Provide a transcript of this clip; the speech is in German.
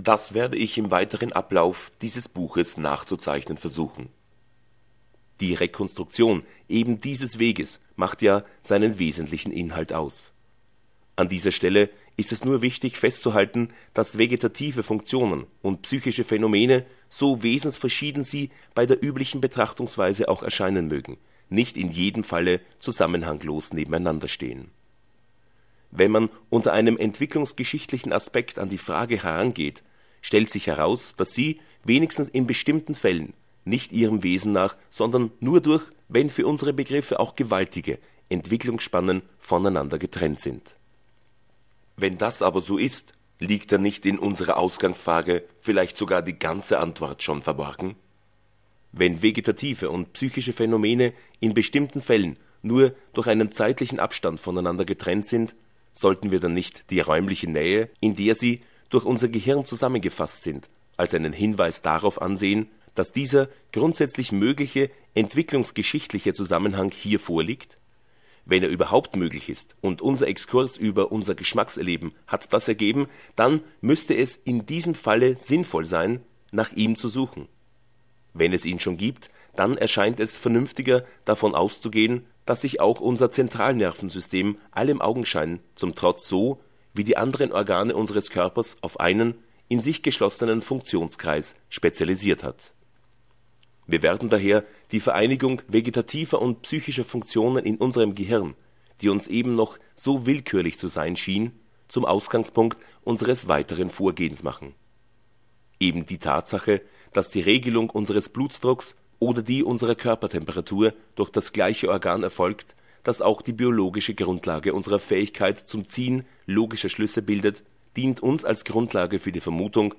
Das werde ich im weiteren Ablauf dieses Buches nachzuzeichnen versuchen. Die Rekonstruktion eben dieses Weges macht ja seinen wesentlichen Inhalt aus. An dieser Stelle ist es nur wichtig festzuhalten, dass vegetative Funktionen und psychische Phänomene, so wesensverschieden sie bei der üblichen Betrachtungsweise auch erscheinen mögen, nicht in jedem Falle zusammenhanglos nebeneinander stehen wenn man unter einem entwicklungsgeschichtlichen Aspekt an die Frage herangeht, stellt sich heraus, dass sie, wenigstens in bestimmten Fällen, nicht ihrem Wesen nach, sondern nur durch, wenn für unsere Begriffe auch gewaltige, Entwicklungsspannen voneinander getrennt sind. Wenn das aber so ist, liegt da nicht in unserer Ausgangsfrage vielleicht sogar die ganze Antwort schon verborgen? Wenn vegetative und psychische Phänomene in bestimmten Fällen nur durch einen zeitlichen Abstand voneinander getrennt sind, sollten wir dann nicht die räumliche Nähe, in der sie durch unser Gehirn zusammengefasst sind, als einen Hinweis darauf ansehen, dass dieser grundsätzlich mögliche entwicklungsgeschichtliche Zusammenhang hier vorliegt? Wenn er überhaupt möglich ist und unser Exkurs über unser Geschmackserleben hat das ergeben, dann müsste es in diesem Falle sinnvoll sein, nach ihm zu suchen. Wenn es ihn schon gibt, dann erscheint es vernünftiger, davon auszugehen, dass sich auch unser Zentralnervensystem allem Augenschein zum Trotz so wie die anderen Organe unseres Körpers auf einen, in sich geschlossenen Funktionskreis spezialisiert hat. Wir werden daher die Vereinigung vegetativer und psychischer Funktionen in unserem Gehirn, die uns eben noch so willkürlich zu sein schien, zum Ausgangspunkt unseres weiteren Vorgehens machen. Eben die Tatsache, dass die Regelung unseres Blutdrucks oder die unserer Körpertemperatur durch das gleiche Organ erfolgt, das auch die biologische Grundlage unserer Fähigkeit zum Ziehen logischer Schlüsse bildet, dient uns als Grundlage für die Vermutung